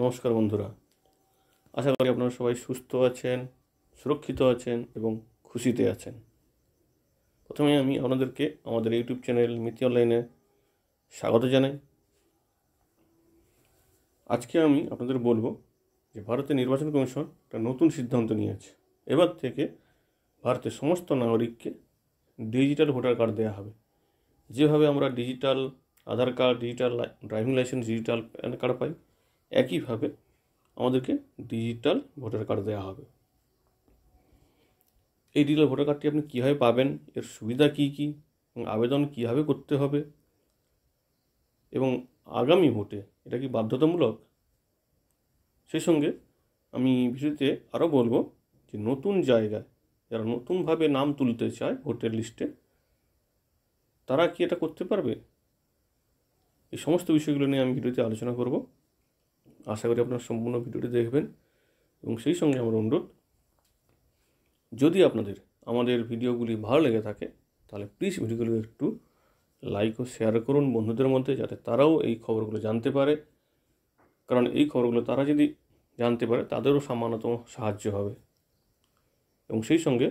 নমস্কার বন্ধুরা আশা করি আপনারা সবাই সুস্থ আছেন সুরক্ষিত আছেন এবং খুশিতে আছেন প্রথমে আমি আপনাদেরকে আমাদের ইউটিউব চ্যানেল মিতি অনলাইনে স্বাগত জানাই আজকে আমি আপনাদের বলবো যে ভারতের নির্বাচন কমিশন একটা নতুন সিদ্ধান্ত নিয়েছে এবার থেকে ভারতের সমস্ত নাগরিককে ডিজিটাল ভোটার কার্ড দেওয়া হবে যেভাবে আমরা digital Aadhaar card digital driving licence digital PAN card পাই একইভাবে আমাদেরকে ডিজিটাল ভোটার কার্ড দেওয়া হবে এই ডিজিটাল ভোটার কার্ডটি আপনি কীভাবে পাবেন এর সুবিধা কী কী আবেদন কীভাবে করতে হবে এবং আগামী ভোটে এটা কি বাধ্যতামূলক সেই সঙ্গে আমি বিষয়তে আরও বলবো যে নতুন জায়গায় যারা নতুনভাবে নাম তুলতে চায় ভোটের লিস্টে তারা কি এটা করতে পারবে এই সমস্ত বিষয়গুলো নিয়ে আমি ভিডিওতে আলোচনা করব আশা করি আপনারা সম্পূর্ণ ভিডিওটি দেখবেন এবং সেই সঙ্গে আমার অনুরোধ যদি আপনাদের আমাদের ভিডিওগুলি ভালো লেগে থাকে তাহলে প্লিজ ভিডিওগুলো একটু লাইক ও শেয়ার করুন বন্ধুদের মধ্যে যাতে তারাও এই খবরগুলো জানতে পারে কারণ এই খবরগুলো তারা যদি জানতে পারে তাদেরও সামান্যতম সাহায্য হবে এবং সেই সঙ্গে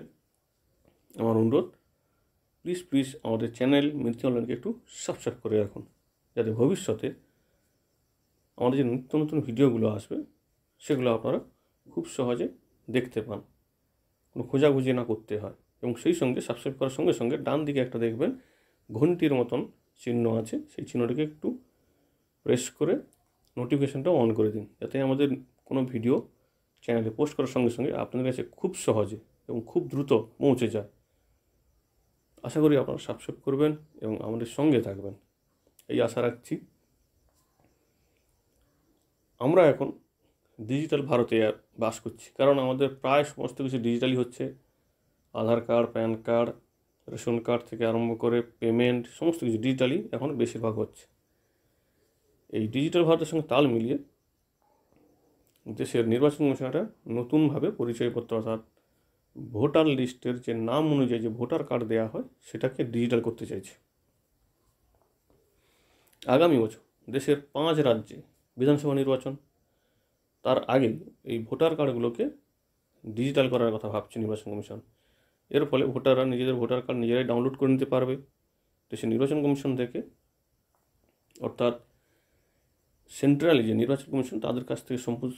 আমার অনুরোধ প্লিজ প্লিজ আমাদের চ্যানেল মিথি অনলাইনকে একটু সাবস্ক্রাইব করে রাখুন যাতে ভবিষ্যতে আমাদের যে নিত্য নতুন ভিডিওগুলো আসবে সেগুলো আপনারা খুব সহজে দেখতে পান কোনো খোঁজাখুঁজি না করতে হয় এবং সেই সঙ্গে সাবস্ক্রাইব করার সঙ্গে সঙ্গে ডান দিকে একটা দেখবেন ঘন্টির মতন চিহ্ন আছে সেই চিহ্নটিকে একটু প্রেস করে নোটিফিকেশানটা অন করে দিন যাতে আমাদের কোনো ভিডিও চ্যানেলে পোস্ট করার সঙ্গে সঙ্গে আপনাদের কাছে খুব সহজে এবং খুব দ্রুত পৌঁছে যায় আশা করি আপনারা সাবস্ক্রাইব করবেন এবং আমাদের সঙ্গে থাকবেন এই আশা রাখছি আমরা এখন ডিজিটাল ভারতে আর বাস করছি কারণ আমাদের প্রায় সমস্ত কিছু ডিজিটালি হচ্ছে Aadhaar card PAN card ration card থেকে আরম্ভ করে পেমেন্ট সমস্ত কিছু ডিজিটালি এখন বেশিরভাগ হচ্ছে এই ডিজিটাল ভারতের সঙ্গে তাল মিলিয়ে দেশের নির্বাচন কমিশনটা নতুনভাবে পরিচয়পত্র অর্থাৎ ভোটার লিস্টের যে নাম অনুযায়ী যে ভোটার কার্ড দেওয়া হয় সেটাকে ডিজিটাল করতে চাইছে আগামী বছর দেশের পাঁচ রাজ্যে বিধানসভা নির্বাচন তার আগে এই ভোটার কার্ডগুলোকে ডিজিটাল করার কথা ভাবছে নির্বাচন কমিশন এর ফলে ভোটাররা নিজেদের ভোটার কার্ড নিজেরাই ডাউনলোড করে নিতে পারবে তো নির্বাচন কমিশন থেকে অর্থাৎ সেন্ট্রাল যে নির্বাচন কমিশন তাদের কাছ থেকে সম্পূর্ণ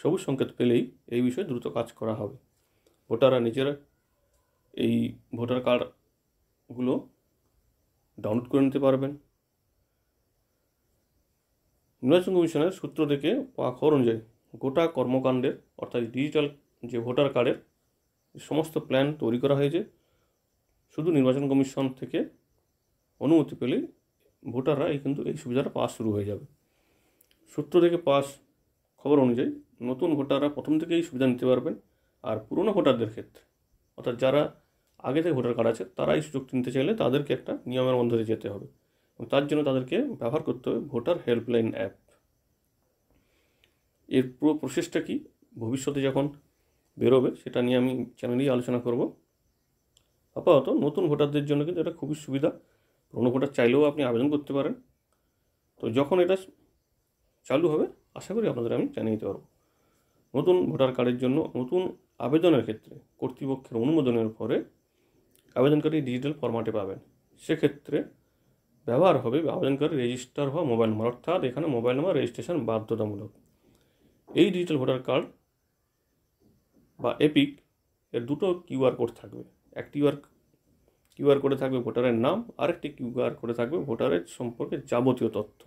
সবুজ সংকেত পেলেই এই বিষয়ে দ্রুত কাজ করা হবে ভোটাররা নিজেরা এই ভোটার কার্ডগুলো ডাউনলোড করে নিতে পারবেন নির্বাচন কমিশনের সূত্র থেকে খবর অনুযায়ী গোটা কর্মকাণ্ডের অর্থাৎ ডিজিটাল যে ভোটার কার্ডের সমস্ত প্ল্যান তৈরি করা হয়েছে শুধু নির্বাচন কমিশন থেকে অনুমতি পেলেই ভোটাররা এই কিন্তু এই সুবিধাটা পাওয়া শুরু হয়ে যাবে সূত্র থেকে পাস খবর অনুযায়ী নতুন ভোটাররা প্রথম থেকেই সুবিধা নিতে পারবেন আর পুরনো ভোটারদের ক্ষেত্রে অর্থাৎ যারা আগে থেকে ভোটার কার্ড আছে তারা এই নিতে চাইলে তাদেরকে একটা নিয়মের মধ্যে যেতে হবে এবং তার জন্য তাদেরকে ব্যবহার করতে হবে ভোটার হেল্পলাইন অ্যাপ এর পুরো প্রসেসটা কি ভবিষ্যতে যখন বেরোবে সেটা নিয়ে আমি চ্যানেলেই আলোচনা করব আপাতত নতুন ভোটারদের জন্য কিন্তু এটা খুবই সুবিধা পুরনো ভোটার চাইলেও আপনি আবেদন করতে পারেন তো যখন এটা চালু হবে আশা করি আপনাদের আমি জানিয়ে দিতে পারব নতুন ভোটার কার্ডের জন্য নতুন আবেদনের ক্ষেত্রে কর্তৃপক্ষের অনুমোদনের পরে আবেদনকারী ডিজিটাল ফরম্যাটে পাবেন সেক্ষেত্রে ব্যবহার হবে আবেদনকারী রেজিস্টার হওয়া মোবাইল নম্বর অর্থাৎ এখানে মোবাইল নম্বর রেজিস্ট্রেশন বাধ্যতামূলক এই ডিজিটাল ভোটার কার্ড বা এপিক এর দুটো কিউআর কোড থাকবে একটি কিউআর কিউআর কোডে থাকবে ভোটারের নাম আরেকটি কিউআর কোডে থাকবে ভোটারের সম্পর্কে যাবতীয় তথ্য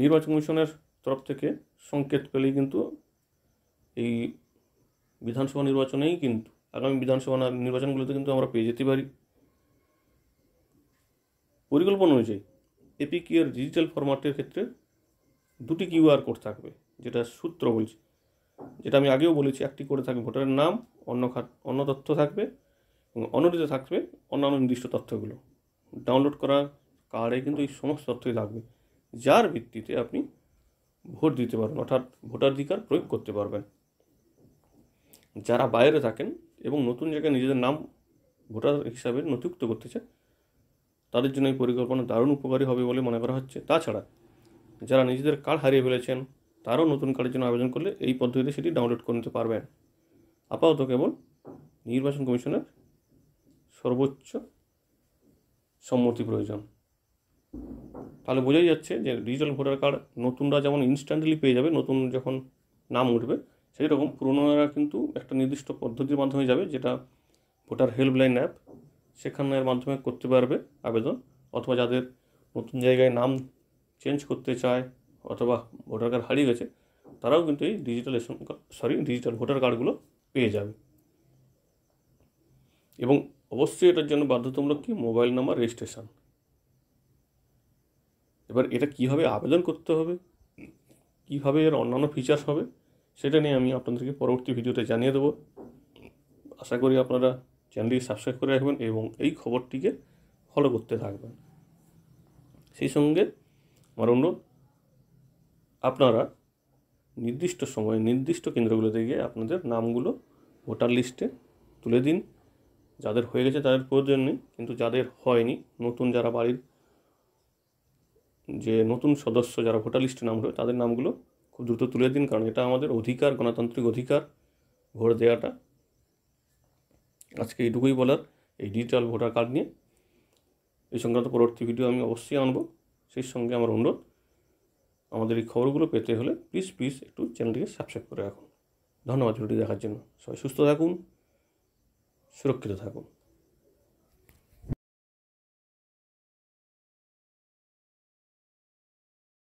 নির্বাচন কমিশনের তরফ থেকে সংকেত পেলেই কিন্তু এই বিধানসভা নির্বাচনেই কিন্তু আগামী বিধানসভা নির্বাচনগুলোতে কিন্তু আমরা পেয়ে যেতে পারি পরিকল্পনা অনুযায়ী এপি ডিজিটাল ফরম্যাটের ক্ষেত্রে দুটি কিউআর কোড থাকবে যেটা সূত্র বলছি যেটা আমি আগেও বলেছি একটি করে থাকবে ভোটারের নাম অন্য অন্য তথ্য থাকবে এবং অন্যটিতে থাকবে অন্যান্য নির্দিষ্ট তথ্যগুলো ডাউনলোড করা কার্ডে কিন্তু এই সমস্ত তথ্যই থাকবে যার ভিত্তিতে আপনি ভোট দিতে পারবেন অর্থাৎ ভোটাধিকার প্রয়োগ করতে পারবেন যারা বাইরে থাকেন এবং নতুন জায়গায় নিজেদের নাম ভোটার হিসাবে নথিভুক্ত করতে চায় তাদের জন্য এই পরিকল্পনা দারুণ উপকারী হবে বলে মনে করা হচ্ছে তাছাড়া যারা নিজেদের কার্ড হারিয়ে ফেলেছেন তারাও নতুন কার্ডের জন্য আবেদন করলে এই পদ্ধতিতে সেটি ডাউনলোড করে নিতে পারবেন আপাতত কেবল নির্বাচন কমিশনের সর্বোচ্চ সম্মতি প্রয়োজন তাহলে বোঝাই যাচ্ছে যে ডিজিটাল ভোটার কার্ড নতুনরা যেমন ইনস্ট্যান্টলি পেয়ে যাবে নতুন যখন নাম উঠবে সেই রকম পুরনোরা কিন্তু একটা নির্দিষ্ট পদ্ধতির মাধ্যমে যাবে যেটা ভোটার হেল্পলাইন অ্যাপ সেখানের মাধ্যমে করতে পারবে আবেদন অথবা যাদের নতুন জায়গায় নাম চেঞ্জ করতে চায় অথবা ভোটার কার্ড হারিয়ে গেছে তারাও কিন্তু এই digital ration sorry digital voter কার্ডগুলো পেয়ে যাবে এবং অবশ্যই এটার জন্য বাধ্যতামূলক কি মোবাইল নাম্বার রেজিস্ট্রেশন এবার এটা কীভাবে আবেদন করতে হবে কীভাবে এর অন্যান্য ফিচার্স হবে সেটা নিয়ে আমি আপনাদেরকে পরবর্তী ভিডিওতে জানিয়ে দেবো আশা করি আপনারা চ্যানেলটি সাবস্ক্রাইব করে রাখবেন এবং এই খবরটিকে ফলো করতে থাকবেন সেই সঙ্গে আমার অনুরোধ আপনারা নির্দিষ্ট সময়ে নির্দিষ্ট কেন্দ্রগুলোতে গিয়ে আপনাদের নামগুলো ভোটার লিস্টে তুলে দিন যাদের হয়ে গেছে তাদের প্রয়োজন নেই কিন্তু যাদের হয়নি নতুন যারা বাড়ির যে নতুন সদস্য যারা ভোটার লিস্টে নাম রয়েছে তাদের নামগুলো খুব দ্রুত তুলে দিন কারণ এটা আমাদের অধিকার গণতান্ত্রিক অধিকার ভোট দেওয়াটা আজকে এইটুকুই বলার এই ডিজিটাল ভোটার কার্ড নিয়ে এই সংক্রান্ত পরবর্তী ভিডিও আমি অবশ্যই আনব সেই সঙ্গে আমার অনুরোধ আমাদের এই খবরগুলো পেতে হলে প্লিজ প্লিজ একটু চ্যানেলটিকে সাবস্ক্রাইব করে রাখুন ধন্যবাদ ভিডিওটি দেখার জন্য সবাই সুস্থ থাকুন সুরক্ষিত থাকুন